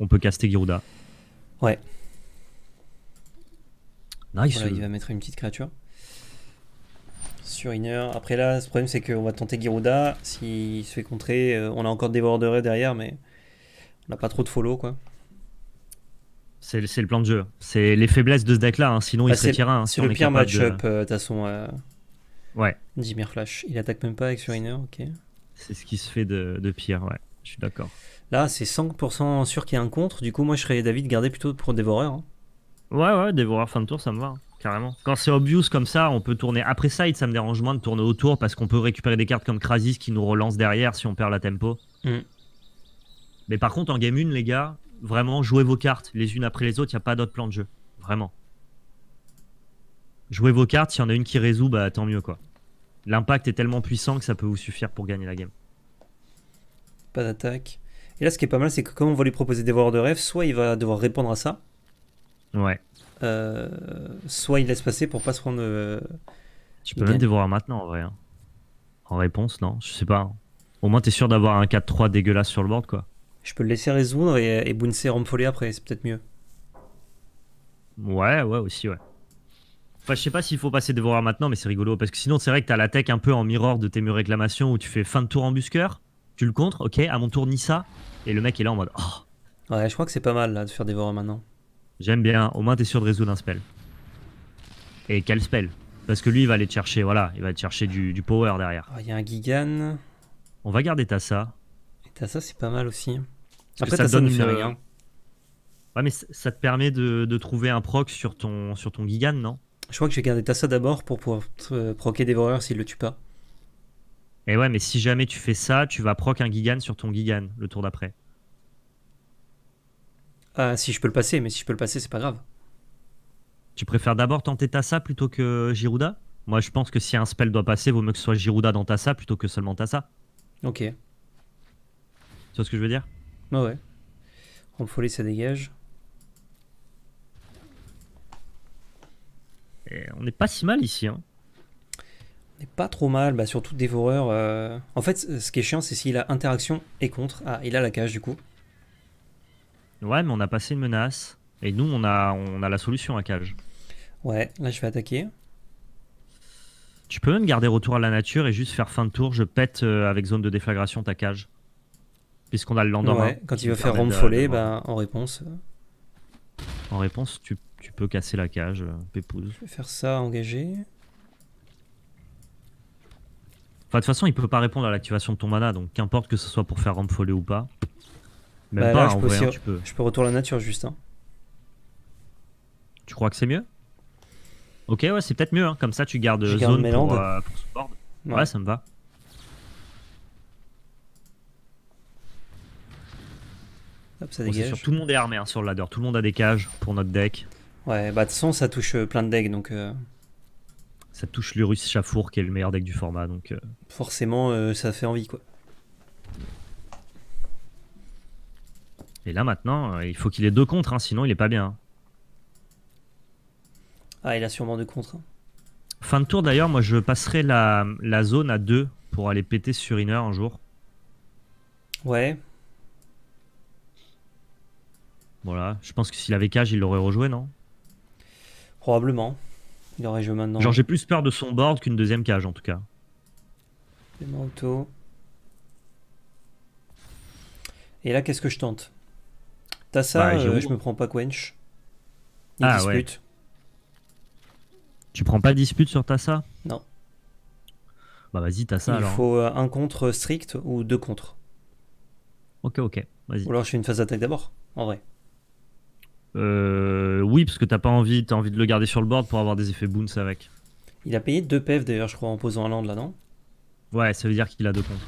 S2: On peut caster Girouda.
S1: Ouais. Nice. il va mettre une petite créature. Sur Inner. Après là, ce problème c'est qu'on va tenter Girouda. S'il se fait contrer, euh, on a encore des de derrière, mais on n'a pas trop de follow quoi.
S2: C'est le plan de jeu. C'est les faiblesses de ce deck là. Hein. Sinon, il bah, se retirera Hein, le pire match
S1: de façon. Euh, Ouais. Dimir Flash. Il attaque même pas avec Suriner, ok.
S2: C'est ce qui se fait de, de pire, ouais. Je suis d'accord. Là, c'est 100% sûr qu'il y a un contre. Du coup, moi, je serais David garder plutôt pour Dévoreur. Hein. Ouais, ouais, Dévoreur fin de tour, ça me va. Hein, carrément. Quand c'est obvious comme ça, on peut tourner après side. Ça me dérange moins de tourner autour parce qu'on peut récupérer des cartes comme Krasis qui nous relance derrière si on perd la tempo. Mm. Mais par contre, en game 1, les gars, vraiment, jouez vos cartes les unes après les autres. Il n'y a pas d'autre plan de jeu. Vraiment jouez vos cartes, s'il y en a une qui résout, bah tant mieux quoi. L'impact est tellement puissant que ça peut vous suffire pour gagner la game.
S1: Pas d'attaque. Et là, ce qui est pas mal, c'est que comme on va lui proposer des voir de rêve, soit il va devoir répondre à ça. Ouais. Euh, soit il laisse passer pour pas se prendre. Euh, peux même dévorer
S2: maintenant en vrai. Hein. En réponse, non Je sais pas. Hein. Au moins, t'es sûr d'avoir un 4-3 dégueulasse sur le board quoi.
S1: Je peux le laisser résoudre et, et Bounce après, c'est peut-être mieux.
S2: Ouais, ouais, aussi, ouais je sais pas s'il faut passer Dévoreur maintenant, mais c'est rigolo parce que sinon, c'est vrai que t'as la tech un peu en miroir de tes murs réclamations où tu fais fin de tour en busqueur, tu le contres, ok, à mon tour Nissa, et le mec est là en mode oh. Ouais, je crois que c'est pas mal
S1: là de faire Dévoreur maintenant.
S2: J'aime bien, au moins t'es sûr de résoudre un spell. Et quel spell Parce que lui, il va aller te chercher, voilà, il va te chercher du, power derrière. Oh, il y a un gigane. On va garder Tassa. Et Tassa, c'est pas mal aussi. Après, ça donne rien. Ouais, mais ça te permet de, trouver un proc sur ton, sur ton Gigan, non
S1: je crois que je vais garder Tassa d'abord pour pouvoir euh, proquer Dévoreur
S2: s'il le tue pas. Et ouais, mais si jamais tu fais ça, tu vas proc un Gigan sur ton Gigan le tour d'après.
S1: Ah, si je peux le passer, mais si je peux le passer, c'est pas grave.
S2: Tu préfères d'abord tenter Tassa plutôt que Girouda Moi, je pense que si un spell doit passer, vaut mieux que ce soit Girouda dans Tassa plutôt que seulement Tassa. Ok. Tu vois ce que je veux dire
S1: Ouais, ouais. On ça dégage. on n'est pas si mal ici. Hein. On n'est pas trop mal, bah, surtout Dévoreur. Euh. En fait, ce qui est chiant, c'est s'il a interaction et contre. Ah, il a la cage du coup.
S2: Ouais, mais on a passé une menace. Et nous, on a, on a la solution à cage.
S1: Ouais, là je vais attaquer.
S2: Tu peux même garder retour à la nature et juste faire fin de tour, je pète euh, avec zone de déflagration ta cage. Puisqu'on a le lendemain Ouais, quand il veut faire ronfler
S1: bah, en réponse.
S2: En réponse, tu tu peux casser la cage, euh, Pépouze. Je
S1: vais faire ça, engager. de
S2: toute façon, il peut pas répondre à l'activation de ton mana, donc qu'importe que ce soit pour faire rampe ou pas. Même bah là, je hein, peux
S1: Je peux retourner la nature, juste.
S2: Tu crois que c'est mieux Ok, ouais, c'est peut-être mieux. Hein. Comme ça, tu gardes euh, zone euh, pour, ce Ouais. ça me va. Hop, ça dégage. tout le monde est armé hein, sur le ladder. Tout le monde a des cages pour notre deck.
S1: Ouais, bah de toute façon, ça touche euh, plein de decks, donc. Euh.
S2: Ça touche Lurus Chafour, qui est le meilleur deck du format, donc. Euh.
S1: Forcément, ça fait envie, quoi.
S2: Et là maintenant, il faut qu'il ait deux contre, hein, sinon il est pas bien. Hein.
S1: Ah, il a sûrement deux contre. Hein.
S2: Fin de tour d'ailleurs, moi je passerai la, la zone à deux pour aller péter sur Inner un jour. Ouais. Voilà, je pense que s'il avait cage, il l'aurait rejoué, non
S1: Probablement. Genre, j'ai
S2: plus peur de son board qu'une deuxième cage en tout cas.
S1: Et là, qu'est-ce que je tente Tassa ça, bah, euh, je me prends pas Quench. Ah, dispute.
S2: Tu prends pas dispute sur Tassa Non. Bah vas-y, Tassa Il alors. Il
S1: faut euh, un contre strict ou deux contre.
S2: Ok, ok, Ou
S1: alors je fais une phase attaque d'abord, en vrai.
S2: Euh, oui, parce que t'as pas envie, T'as envie de le garder sur le board pour avoir des effets boons avec.
S1: Il a payé 2 PF d'ailleurs, je crois, en posant un land là, non
S2: Ouais, ça veut dire qu'il a deux contre.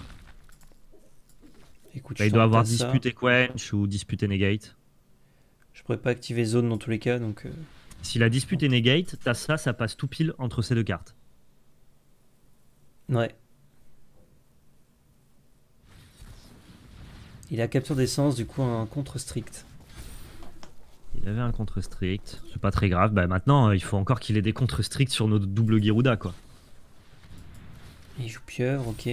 S1: Bah, il doit avoir disputé quench
S2: ou disputé negate.
S1: Je pourrais pas activer zone dans tous les cas donc. Euh.
S2: Si la dispute et negate, t'as ça, ça passe tout pile entre ces deux cartes.
S1: Ouais. Il a capture d'essence, du coup un contre strict.
S2: Il y avait un contre strict. C'est pas très grave. Bah maintenant, euh, il faut encore qu'il ait des contre stricts sur notre double Girouda, quoi.
S1: Il joue pieuvre, ok.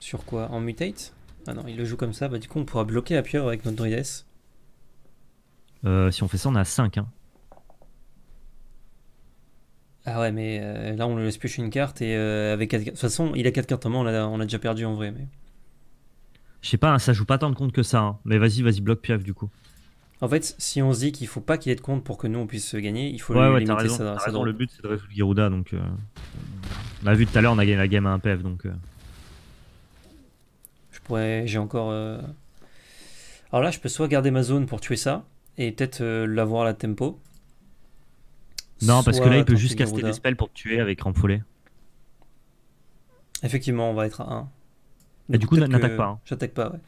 S1: Sur quoi En mutate Ah non, il le joue comme ça. Bah du coup, on pourra bloquer la pieuvre avec notre druidesse.
S2: Euh, si on fait ça, on a 5. Hein.
S1: Ah ouais, mais euh, là, on le laisse piocher une carte et euh, avec 4 De toute façon, il a 4 cartes en main, on a, on a déjà perdu en vrai. Mais...
S2: Je sais pas, hein, ça joue pas tant de compte que ça. Hein. Mais vas-y, vas-y, bloque pieuvre du coup.
S1: En fait, si on se dit qu'il faut pas qu'il ait de compte pour que nous on puisse gagner, il faut limiter Le
S2: but c'est de résoudre Girouda, donc euh, on a vu tout à l'heure on a gagné la game à un PF, donc. Euh.
S1: Je pourrais, j'ai encore. Euh, alors là, je peux soit garder ma zone pour tuer ça et peut-être l'avoir à la tempo. Non, parce que là il peut juste caster des spells
S2: pour tuer avec Ramfolé.
S1: Effectivement, on va être à 1. Et du coup, n'attaque pas. Hein. J'attaque pas, ouais.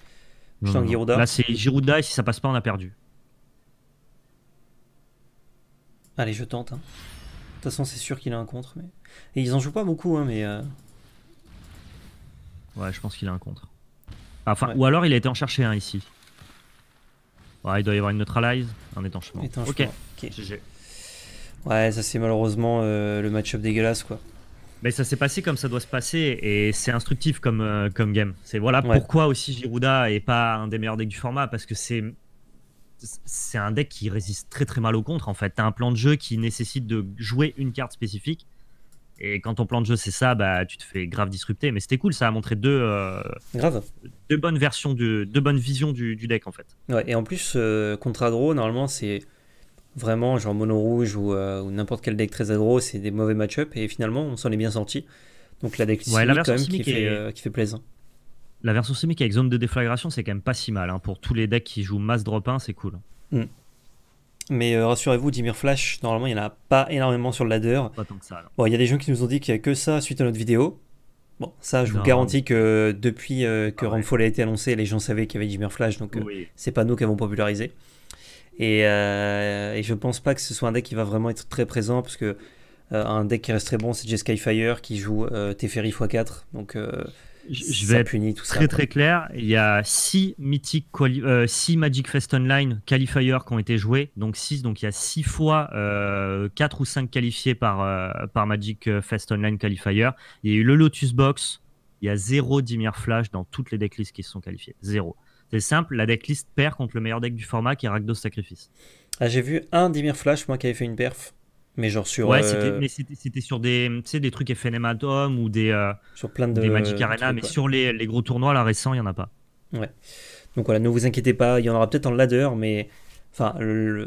S1: Je suis en Là, c'est
S2: Girouda et si ça passe pas, on a perdu.
S1: Allez, je tente. Hein. De toute façon, c'est sûr qu'il a un contre. Mais... Et ils en jouent pas beaucoup, hein, mais. Euh,
S2: ouais, je pense qu'il a un contre. Enfin, Ou alors il a été en chercher un ici. Ouais, il doit y avoir une neutralize, un étanchement. étanchement. Ok. Ouais, ça c'est malheureusement euh, le match-up dégueulasse quoi. Mais ça s'est passé comme ça doit se passer et c'est instructif comme, euh, comme game. C'est voilà pourquoi aussi Girouda est pas un des meilleurs decks du format parce que c'est c'est un deck qui résiste très très mal au contre en fait. T'as un plan de jeu qui nécessite de jouer une carte spécifique. Et quand ton plan de jeu c'est ça, bah tu te fais grave disrupter. Mais c'était cool, ça a montré deux, euh, deux bonnes versions, de, deux bonnes visions du, deck en fait.
S1: Ouais, et en plus, euh, contre aggro, normalement c'est vraiment genre mono rouge euh, ou, n'importe quel deck très aggro, c'est des mauvais match-up. Et finalement, on s'en est bien sorti. Donc la deck quand qui, fait, qui fait
S2: la version simique avec zone de déflagration, c'est quand même pas si mal. Hein. Pour tous les decks qui jouent masse drop 1, c'est cool. Hmm.
S1: Mais euh, rassurez-vous, Dimir Flash, normalement, il n'y en a pas énormément sur le ladder.
S2: il y a des gens qui nous ont dit qu'il n'y a que ça suite à notre vidéo.
S1: Bon, ça, je vous garantis que depuis euh, que ah, a été annoncé, les gens savaient qu'il y avait Dimir Flash, donc euh, c'est pas nous qui avons popularisé. Et, et, je pense pas que ce soit un deck qui va vraiment être très présent, parce que un deck qui reste très bon, c'est Jeskai Skyfire qui joue Teferi x4. Donc je vais tout très très clair.
S2: Il y a 6 euh, Magic Fest Online qualifiers qui ont été joués, donc 6, donc il y a 6 fois 4 euh, ou 5 qualifiés par, euh, par Magic Fest Online qualifier. Il y a eu le Lotus Box, il y a 0 Dimir Flash dans toutes les decklists qui se sont qualifiées. 0. C'est simple, la decklist perd contre le meilleur deck du format qui est Ragdos Sacrifice.
S1: Ah, j'ai vu un Dimir Flash, moi qui avait fait une perf. Mais genre sur. Ouais,
S2: c'était euh, sur des, des trucs FNM Atom ou des. Euh, sur plein de. Magic Arena, mais sur les, gros tournois là récents, il y en a pas. Ouais. Donc
S1: voilà, ne vous inquiétez pas, il y en aura peut-être en ladder, mais. Enfin,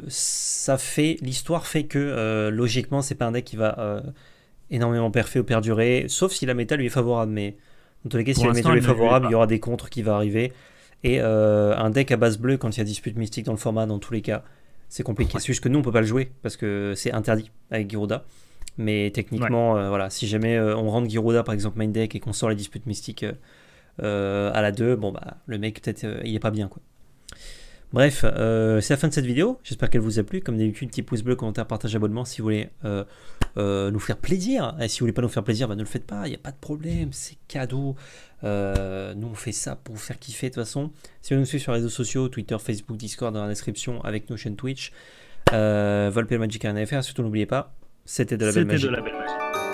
S1: ça fait. L'histoire fait que euh, logiquement, c'est pas un deck qui va énormément perfer ou perdurer, sauf si la méta lui est favorable. Mais dans tous les cas, si la méta lui est favorable, il y aura des contres qui vont arriver. Et un deck à base bleue quand il y a dispute mystique dans le format, dans tous les cas c'est compliqué. C'est juste que nous, on peut pas le jouer parce que c'est interdit avec Giroda. Mais techniquement, euh, voilà, si jamais euh, on rentre Giroda par exemple main deck et qu'on sort les disputes mystiques euh, à la 2, bon bah le mec peut-être il est pas bien quoi. Bref, euh, c'est la fin de cette vidéo. J'espère qu'elle vous a plu. Comme d'habitude, petit pouce bleu, commentaire, partage, abonnement si vous voulez euh, euh, nous faire plaisir. Et si vous voulez pas nous faire plaisir, bah, ne le faites pas. Il n'y a pas de problème. C'est cadeau. nous, on fait ça pour vous faire kiffer de toute façon. Si vous nous suivez sur les réseaux sociaux, Twitter, Facebook, Discord, dans la description, avec nos chaînes Twitch, euh, Volpe Magic et NFR. Surtout, n'oubliez pas, c'était de la belle De la
S2: belle magie.